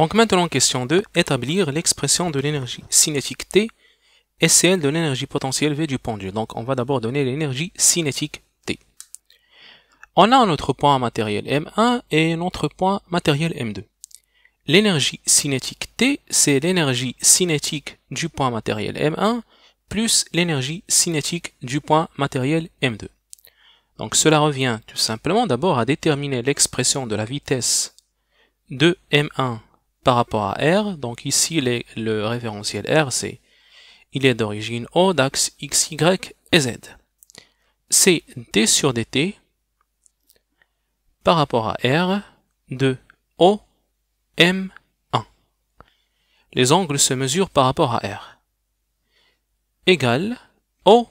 Donc maintenant, question 2, établir l'expression de l'énergie cinétique T et celle de l'énergie potentielle V du pendule. Donc on va d'abord donner l'énergie cinétique T. On a notre point matériel M1 et notre point matériel M2. L'énergie cinétique T, c'est l'énergie cinétique du point matériel M1 plus l'énergie cinétique du point matériel M2. Donc cela revient tout simplement d'abord à déterminer l'expression de la vitesse de M1 par rapport à R. Donc ici, le référentiel R, c'est il est d'origine O d'axe X, Y et Z. C'est D sur dt par rapport à R de O, M, 1. Les angles se mesurent par rapport à R. Égal O,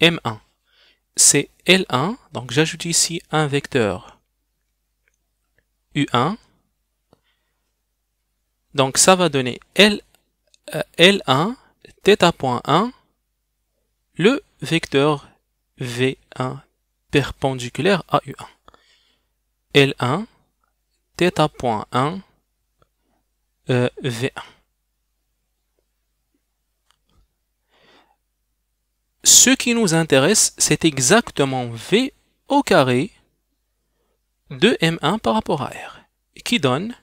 M1. C'est L1, donc j'ajoute ici un vecteur U1 donc ça va donner L, euh, L1, θ.1, le vecteur V1 perpendiculaire à U1. L1, θ.1, euh, V1. Ce qui nous intéresse, c'est exactement V au carré de M1 par rapport à R, qui donne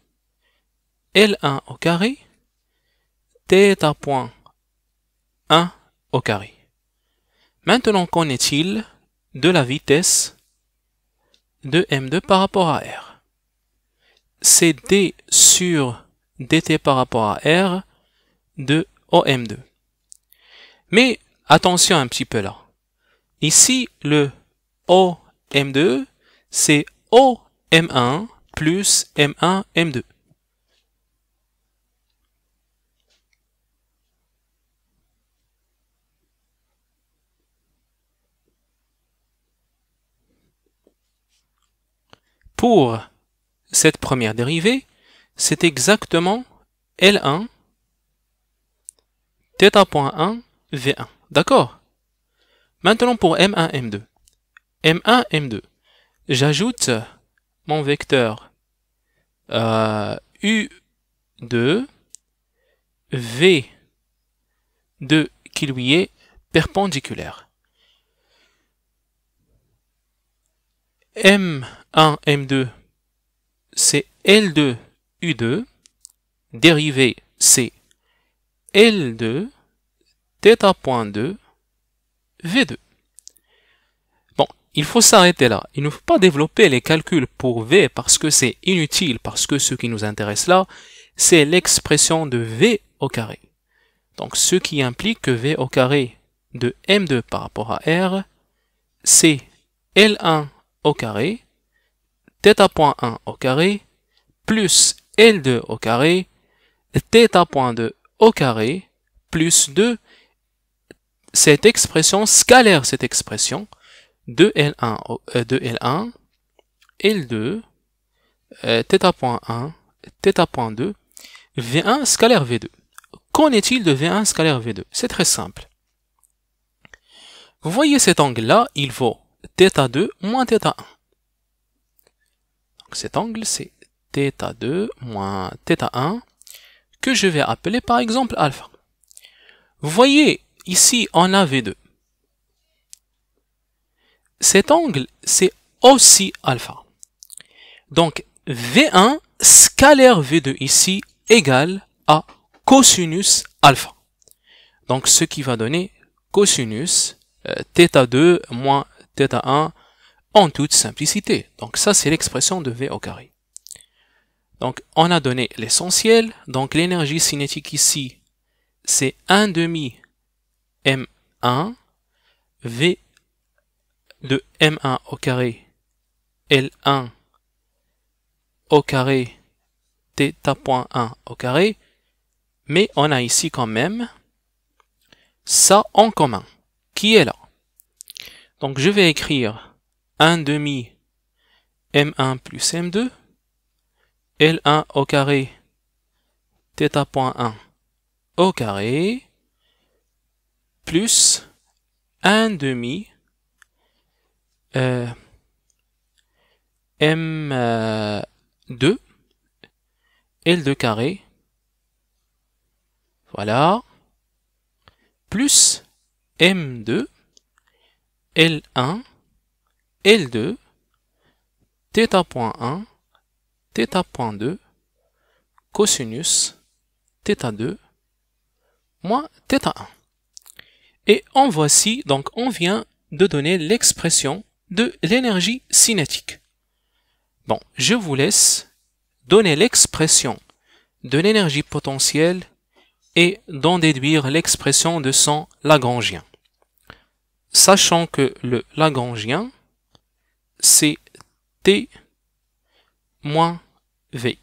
L1 au carré, à point 1 au carré. Maintenant, qu'en est-il de la vitesse de M2 par rapport à R C'est D sur dt par rapport à R de OM2. Mais attention un petit peu là. Ici, le OM2, c'est OM1 plus M1, M2. pour cette première dérivée, c'est exactement L1 θ.1 V1. D'accord Maintenant pour M1, M2. M1, M2. J'ajoute mon vecteur euh, U2 V2 qui lui est perpendiculaire. M1 1, M2, c'est L2, U2, dérivé c'est L2, θ.2, V2. Bon, il faut s'arrêter là. Il ne faut pas développer les calculs pour V parce que c'est inutile, parce que ce qui nous intéresse là, c'est l'expression de V au carré. Donc ce qui implique que V au carré de M2 par rapport à R, c'est L1 au carré θ au carré plus L2 au carré, θ au carré plus 2, cette expression scalaire, cette expression, 2L1, l 2 θ.1, θ V1 scalaire V2. Qu'en est-il de V1 scalaire V2 C'est très simple. Vous voyez cet angle-là, il vaut θ2 moins θ1. Donc cet angle, c'est θ2 moins θ1, que je vais appeler par exemple alpha. Vous voyez, ici, on a V2. Cet angle, c'est aussi alpha. Donc, V1 scalaire V2 ici égale à cosinus alpha. Donc, ce qui va donner cosinus θ2 euh, moins θ1 en toute simplicité. Donc ça, c'est l'expression de V au carré. Donc on a donné l'essentiel. Donc l'énergie cinétique ici, c'est 1 demi M1 V de M1 au carré L1 au carré 1 au carré. Mais on a ici quand même ça en commun, qui est là. Donc je vais écrire 1 demi m1 plus m2, L1 au carré, θ.1 point 1 au carré, plus 1 demi euh, m2 euh, L2 carré, voilà, plus m2 L1 L2, θ.1, θ.2, cosinus, θ2, moins θ1. Et en voici, donc on vient de donner l'expression de l'énergie cinétique. Bon, je vous laisse donner l'expression de l'énergie potentielle et d'en déduire l'expression de son Lagrangien. Sachant que le Lagrangien C T moins V.